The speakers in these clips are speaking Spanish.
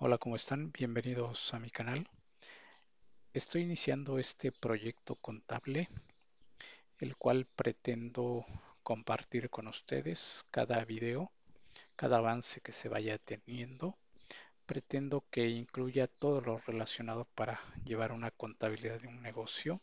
Hola, ¿cómo están? Bienvenidos a mi canal. Estoy iniciando este proyecto contable, el cual pretendo compartir con ustedes cada video, cada avance que se vaya teniendo. Pretendo que incluya todo lo relacionado para llevar una contabilidad de un negocio.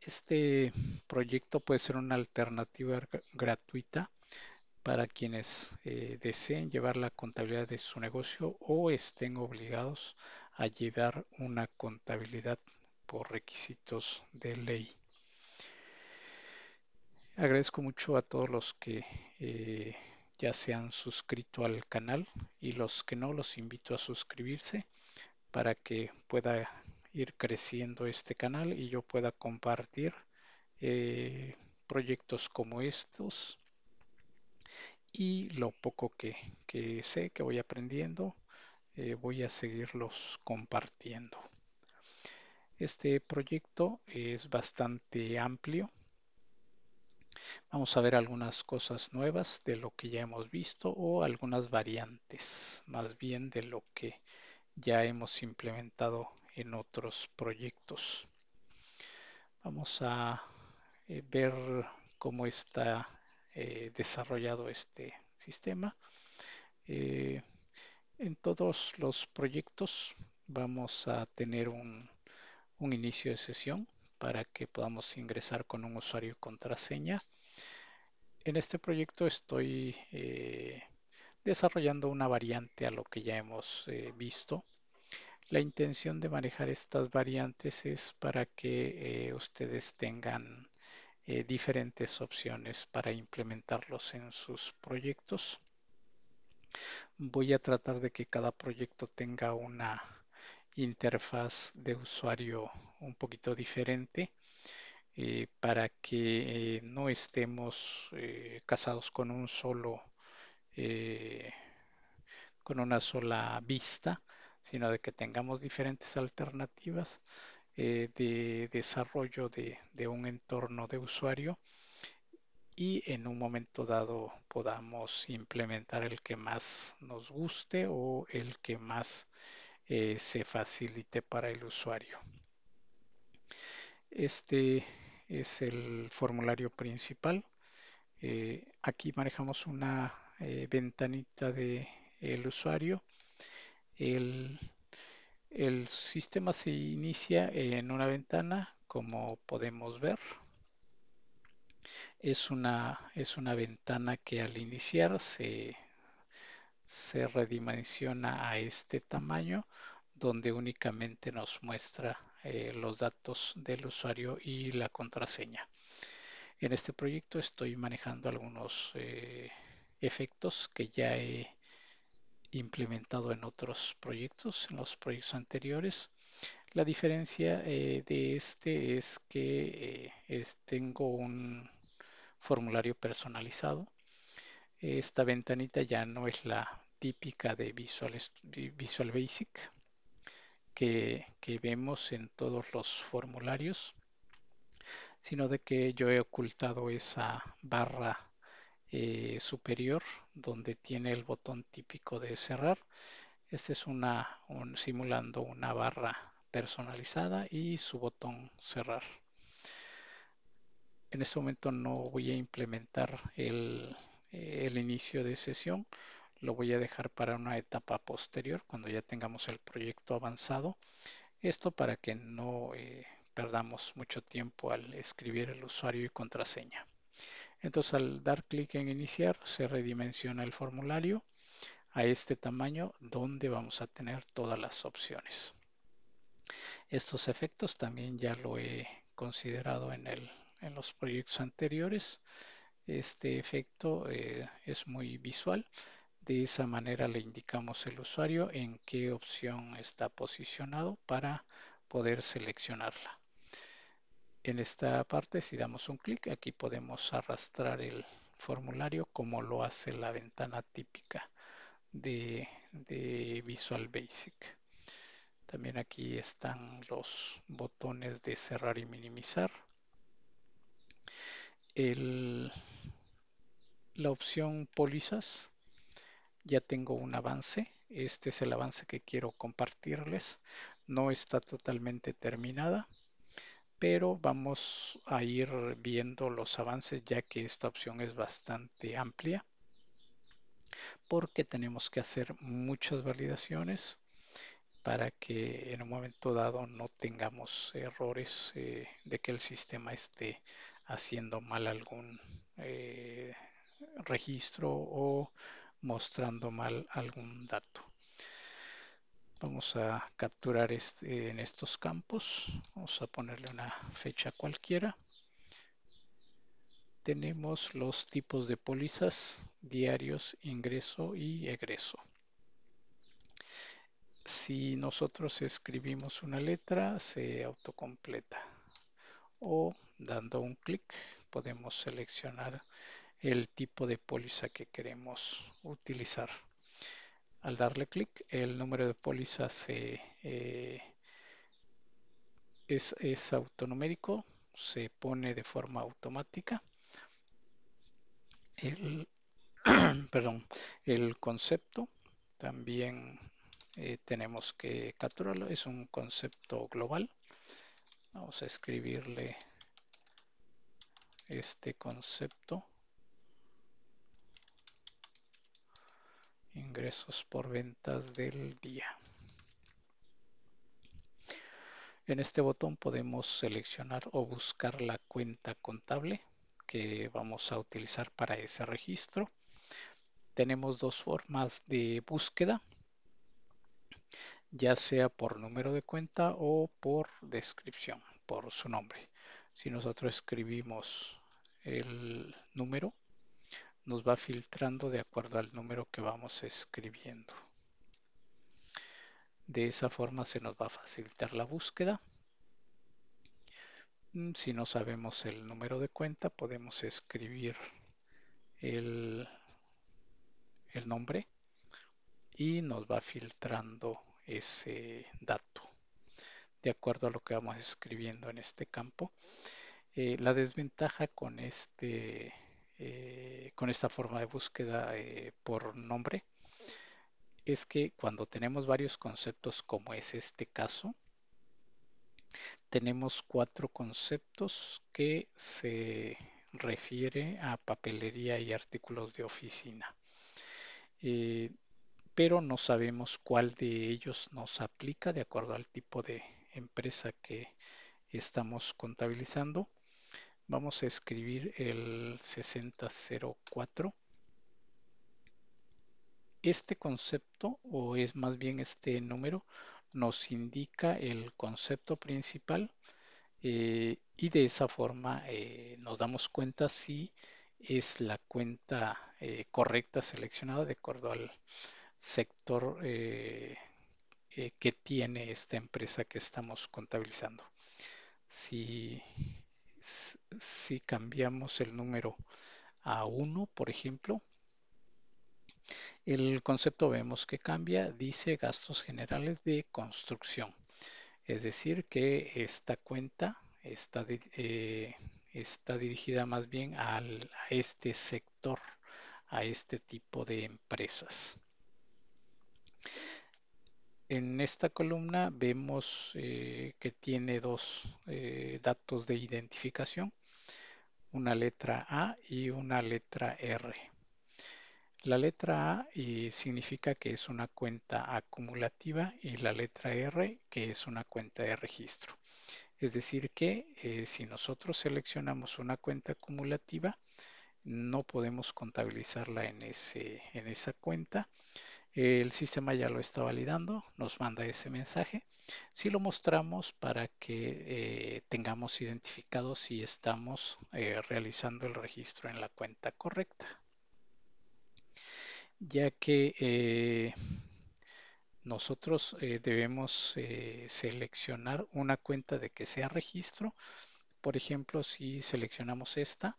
Este proyecto puede ser una alternativa gratuita para quienes eh, deseen llevar la contabilidad de su negocio o estén obligados a llevar una contabilidad por requisitos de ley. Agradezco mucho a todos los que eh, ya se han suscrito al canal y los que no los invito a suscribirse para que pueda ir creciendo este canal y yo pueda compartir eh, proyectos como estos y lo poco que, sé, que voy aprendiendo, eh, voy a seguirlos compartiendo. Este proyecto es bastante amplio. Vamos a ver algunas cosas nuevas de lo que ya hemos visto o algunas variantes, más bien de lo que ya hemos implementado en otros proyectos. Vamos a eh, ver cómo está eh, desarrollado este sistema. Eh, en todos los proyectos vamos a tener un, inicio de sesión para que podamos ingresar con un usuario y contraseña. En este proyecto estoy eh, desarrollando una variante a lo que ya hemos visto. La intención de manejar estas variantes es para que ustedes tengan eh, diferentes opciones para implementarlos en sus proyectos. Voy a tratar de que cada proyecto tenga una interfaz de usuario un poquito diferente eh, para que eh, no estemos casados con un solo con una sola vista, sino de que tengamos diferentes alternativas eh, de desarrollo de, un entorno de usuario y en un momento dado podamos implementar el que más nos guste o el que más eh, se facilite para el usuario. Este es el formulario principal. Eh, aquí manejamos una ventanita del el usuario, el el sistema se inicia en una ventana, como podemos ver. Es una, es una ventana que al iniciar se, redimensiona a este tamaño, donde únicamente nos muestra eh, los datos del usuario y la contraseña. En este proyecto estoy manejando algunos eh, efectos que ya he implementado en otros proyectos, en los proyectos anteriores. La diferencia eh, de este es que eh, tengo un formulario personalizado. Esta ventanita ya no es la típica de Visual, Visual Basic que vemos en todos los formularios, sino de que yo he ocultado esa barra eh, superior donde tiene el botón típico de cerrar. Este es una, simulando una barra personalizada y su botón cerrar. En este momento no voy a implementar eh, el, inicio de sesión, lo voy a dejar para una etapa posterior cuando ya tengamos el proyecto avanzado. Esto para que no eh, perdamos mucho tiempo al escribir el usuario y contraseña. Entonces al dar clic en iniciar se redimensiona el formulario a este tamaño donde vamos a tener todas las opciones. Estos efectos también ya lo he considerado en, los proyectos anteriores. Este efecto eh, es muy visual. De esa manera le indicamos al usuario en qué opción está posicionado para poder seleccionarla en esta parte, si damos un clic, aquí podemos arrastrar el formulario como lo hace la ventana típica de, Visual Basic. También aquí están los botones de cerrar y minimizar. la opción pólizas, ya tengo un avance. Este es el avance que quiero compartirles. No está totalmente terminada pero vamos a ir viendo los avances ya que esta opción es bastante amplia porque tenemos que hacer muchas validaciones para que en un momento dado no tengamos errores eh, de que el sistema esté haciendo mal algún eh, registro o mostrando mal algún dato. Vamos a capturar este, en estos campos. Vamos a ponerle una fecha cualquiera. Tenemos los tipos de pólizas, diarios, ingreso y egreso. Si nosotros escribimos una letra, se autocompleta. O dando un clic podemos seleccionar el tipo de póliza que queremos utilizar al darle clic, el número de póliza eh, es, es autonumérico, se pone de forma automática. El, concepto también eh, tenemos que capturarlo, es un concepto global. Vamos a escribirle este concepto ingresos por ventas del día. En este botón podemos seleccionar o buscar la cuenta contable que vamos a utilizar para ese registro. Tenemos dos formas de búsqueda, ya sea por número de cuenta o por descripción, por su nombre. Si nosotros escribimos el número nos va filtrando de acuerdo al número que vamos escribiendo. De esa forma se nos va a facilitar la búsqueda. Mm, si no sabemos el número de cuenta, podemos escribir el, nombre y nos va filtrando ese dato de acuerdo a lo que vamos escribiendo en este campo. Eh, la desventaja con este eh, con esta forma de búsqueda eh, por nombre es que cuando tenemos varios conceptos como es este caso, tenemos cuatro conceptos que se refiere a papelería y artículos de oficina. Eh, pero no sabemos cuál de ellos nos aplica de acuerdo al tipo de empresa que estamos contabilizando Vamos a escribir el 6004. Este concepto, o es más bien este número, nos indica el concepto principal eh, y de esa forma eh, nos damos cuenta si es la cuenta eh, correcta seleccionada de acuerdo al sector que tiene esta empresa que estamos contabilizando. Si si cambiamos el número a 1, por ejemplo, el concepto vemos que cambia, dice gastos generales de construcción. Es decir, que esta cuenta está, eh, dirigida más bien a este sector, a este tipo de empresas. En esta columna vemos eh, que tiene dos eh, datos de identificación una letra A y una letra R. La letra A eh, significa que es una cuenta acumulativa y la letra R que es una cuenta de registro. Es decir que eh, si nosotros seleccionamos una cuenta acumulativa, no podemos contabilizarla en, ese, en esa cuenta, el sistema ya lo está validando, nos manda ese mensaje. Si lo mostramos para que eh, tengamos identificado si estamos eh, realizando el registro en la cuenta correcta. Ya que eh, nosotros debemos seleccionar una cuenta de que sea registro. Por ejemplo, si seleccionamos esta,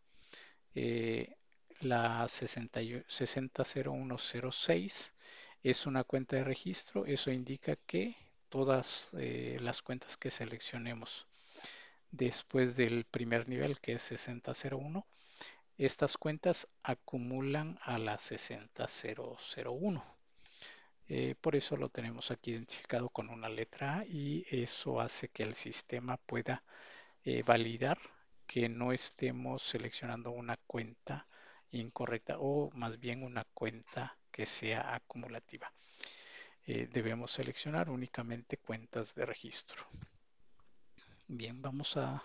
la 600106 es una cuenta de registro, eso indica que todas eh, las cuentas que seleccionemos después del primer nivel que es 6001, estas cuentas acumulan a la 6001, eh, por eso lo tenemos aquí identificado con una letra A y eso hace que el sistema pueda eh, validar que no estemos seleccionando una cuenta incorrecta o más bien una cuenta que sea acumulativa. Eh, debemos seleccionar únicamente cuentas de registro. Bien, vamos a,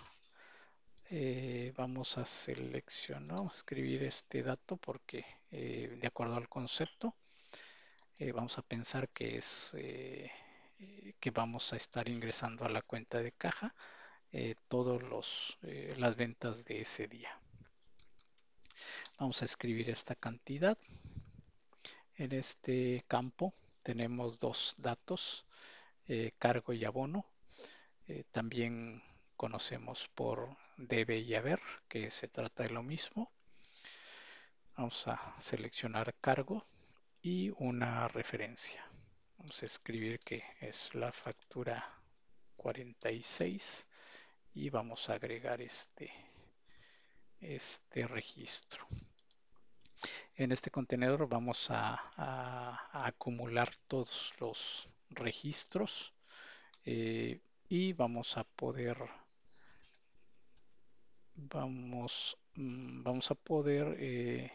eh, vamos a seleccionar, escribir este dato porque eh, de acuerdo al concepto vamos a pensar que es que vamos a estar ingresando a la cuenta de caja todas las ventas de ese día. Vamos a escribir esta cantidad. En este campo tenemos dos datos, eh, cargo y abono. Eh, también conocemos por debe y haber, que se trata de lo mismo. Vamos a seleccionar cargo y una referencia. Vamos a escribir que es la factura 46 y vamos a agregar este este registro. En este contenedor vamos a, acumular todos los registros eh, y vamos a poder vamos mm, vamos a poder eh,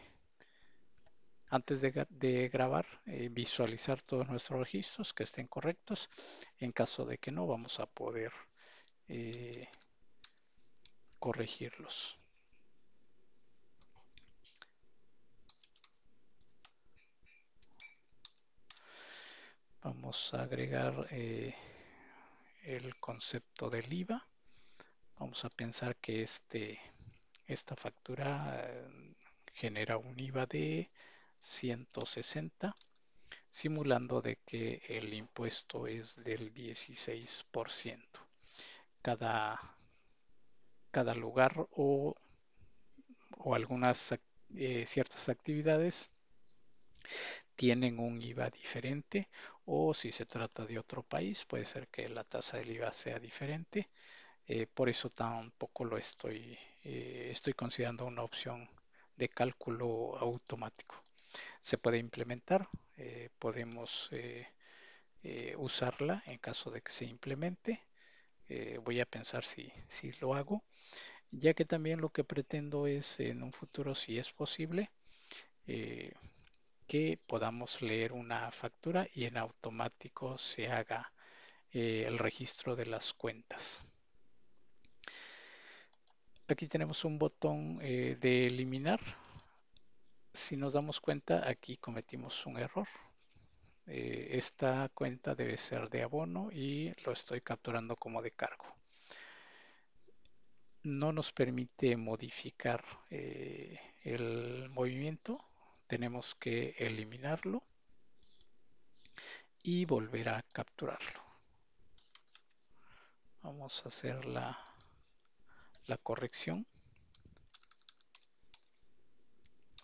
antes de, grabar eh, visualizar todos nuestros registros que estén correctos en caso de que no vamos a poder corregirlos Vamos a agregar eh, el concepto del IVA. Vamos a pensar que este, esta factura eh, genera un IVA de 160, simulando de que el impuesto es del 16%. Cada, cada lugar o, algunas eh, ciertas actividades tienen un IVA diferente o si se trata de otro país puede ser que la tasa del IVA sea diferente. Eh, por eso tampoco lo estoy, eh, estoy considerando una opción de cálculo automático. Se puede implementar, eh, podemos usarla en caso de que se implemente. voy a pensar si, si lo hago, ya que también lo que pretendo es en un futuro, si es posible, que podamos leer una factura y en automático se haga eh, el registro de las cuentas. Aquí tenemos un botón eh, de eliminar. Si nos damos cuenta, aquí cometimos un error. Eh, esta cuenta debe ser de abono y lo estoy capturando como de cargo. No nos permite modificar el movimiento tenemos que eliminarlo y volver a capturarlo. Vamos a hacer la, la corrección.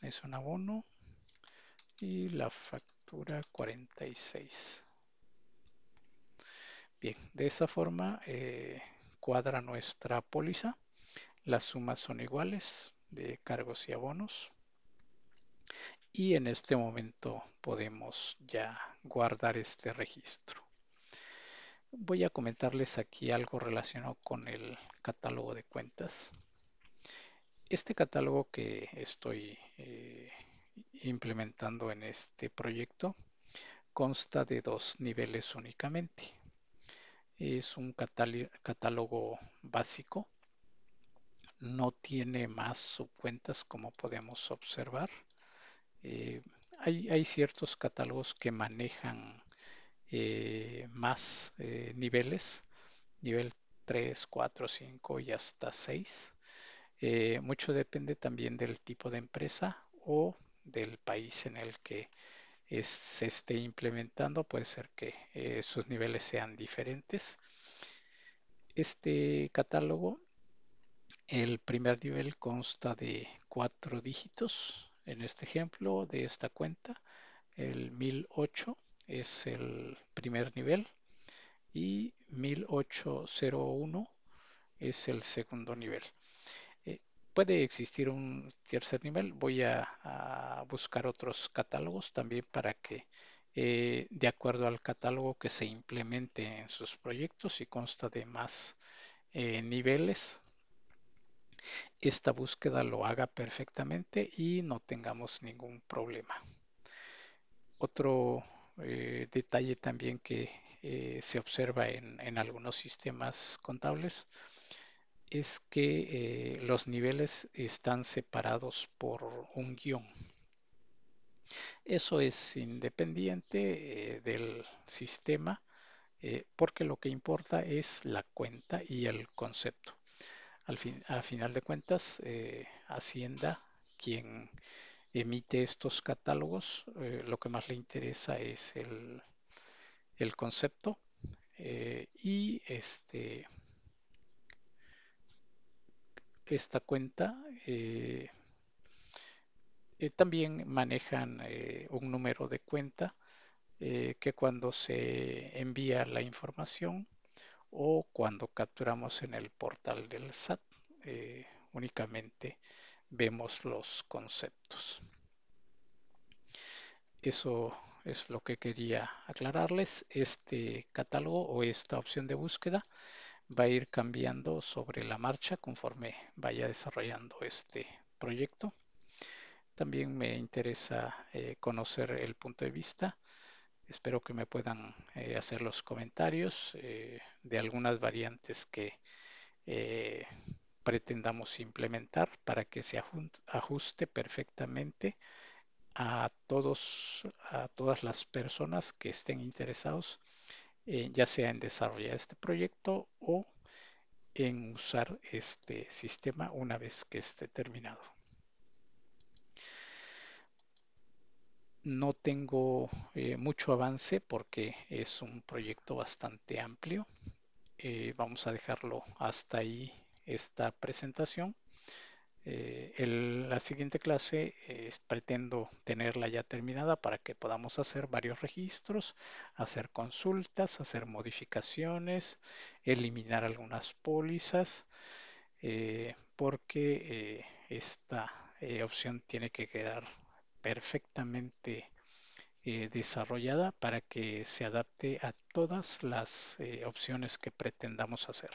Es un abono y la factura 46. Bien, de esa forma eh, cuadra nuestra póliza. Las sumas son iguales de cargos y abonos y en este momento podemos ya guardar este registro. Voy a comentarles aquí algo relacionado con el catálogo de cuentas. Este catálogo que estoy eh, implementando en este proyecto consta de dos niveles únicamente. Es un catálogo básico, no tiene más subcuentas como podemos observar eh, hay, ciertos catálogos que manejan eh, más eh, niveles, nivel 3, 4, 5 y hasta 6. mucho depende también del tipo de empresa o del país en el que se esté implementando. Puede ser que sus niveles sean diferentes. Este catálogo el primer nivel consta de cuatro dígitos, en este ejemplo de esta cuenta, el 1008 es el primer nivel y 1801 es el segundo nivel. Eh, puede existir un tercer nivel, voy a, buscar otros catálogos también para que eh, de acuerdo al catálogo que se implemente en sus proyectos y consta de más eh, niveles esta búsqueda lo haga perfectamente y no tengamos ningún problema. Otro eh, detalle también que eh, se observa en, algunos sistemas contables es que eh, los niveles están separados por un guión. Eso es independiente del sistema porque lo que importa es la cuenta y el concepto. Al a final de cuentas, eh, Hacienda, quien emite estos catálogos, eh, lo que más le interesa es el, concepto eh, y este, esta cuenta. también manejan un número de cuenta que cuando se envía la información o cuando capturamos en el portal del SAT, eh, únicamente vemos los conceptos. Eso es lo que quería aclararles. Este catálogo o esta opción de búsqueda va a ir cambiando sobre la marcha conforme vaya desarrollando este proyecto. También me interesa eh, conocer el punto de vista Espero que me puedan eh, hacer los comentarios eh, de algunas variantes que eh, pretendamos implementar para que se ajuste perfectamente a todos a todas las personas que estén interesados ya sea en desarrollar este proyecto o en usar este sistema una vez que esté terminado. no tengo eh, mucho avance porque es un proyecto bastante amplio. Eh, vamos a dejarlo hasta ahí esta presentación. Eh, la siguiente clase pretendo tenerla ya terminada para que podamos hacer varios registros, hacer consultas, hacer modificaciones, eliminar algunas pólizas, porque esta opción tiene que quedar perfectamente eh, desarrollada para que se adapte a todas las eh, opciones que pretendamos hacer.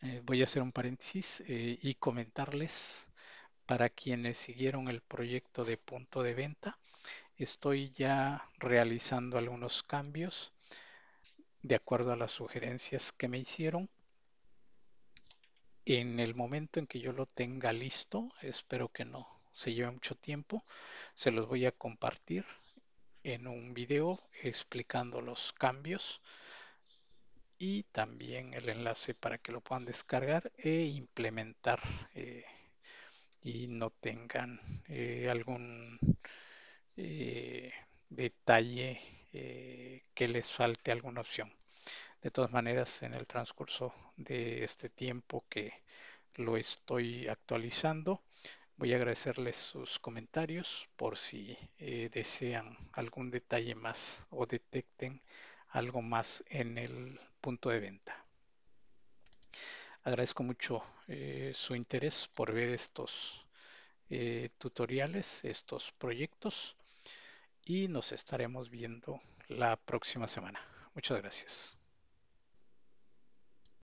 Eh, voy a hacer un paréntesis y comentarles para quienes siguieron el proyecto de punto de venta, estoy ya realizando algunos cambios de acuerdo a las sugerencias que me hicieron. En el momento en que yo lo tenga listo, espero que no se lleva mucho tiempo. Se los voy a compartir en un video explicando los cambios y también el enlace para que lo puedan descargar e implementar eh, y no tengan eh, algún eh, detalle que les falte alguna opción. De todas maneras, en el transcurso de este tiempo que lo estoy actualizando, Voy a agradecerles sus comentarios por si eh, desean algún detalle más o detecten algo más en el punto de venta. Agradezco mucho eh, su interés por ver estos eh, tutoriales, estos proyectos y nos estaremos viendo la próxima semana. Muchas gracias.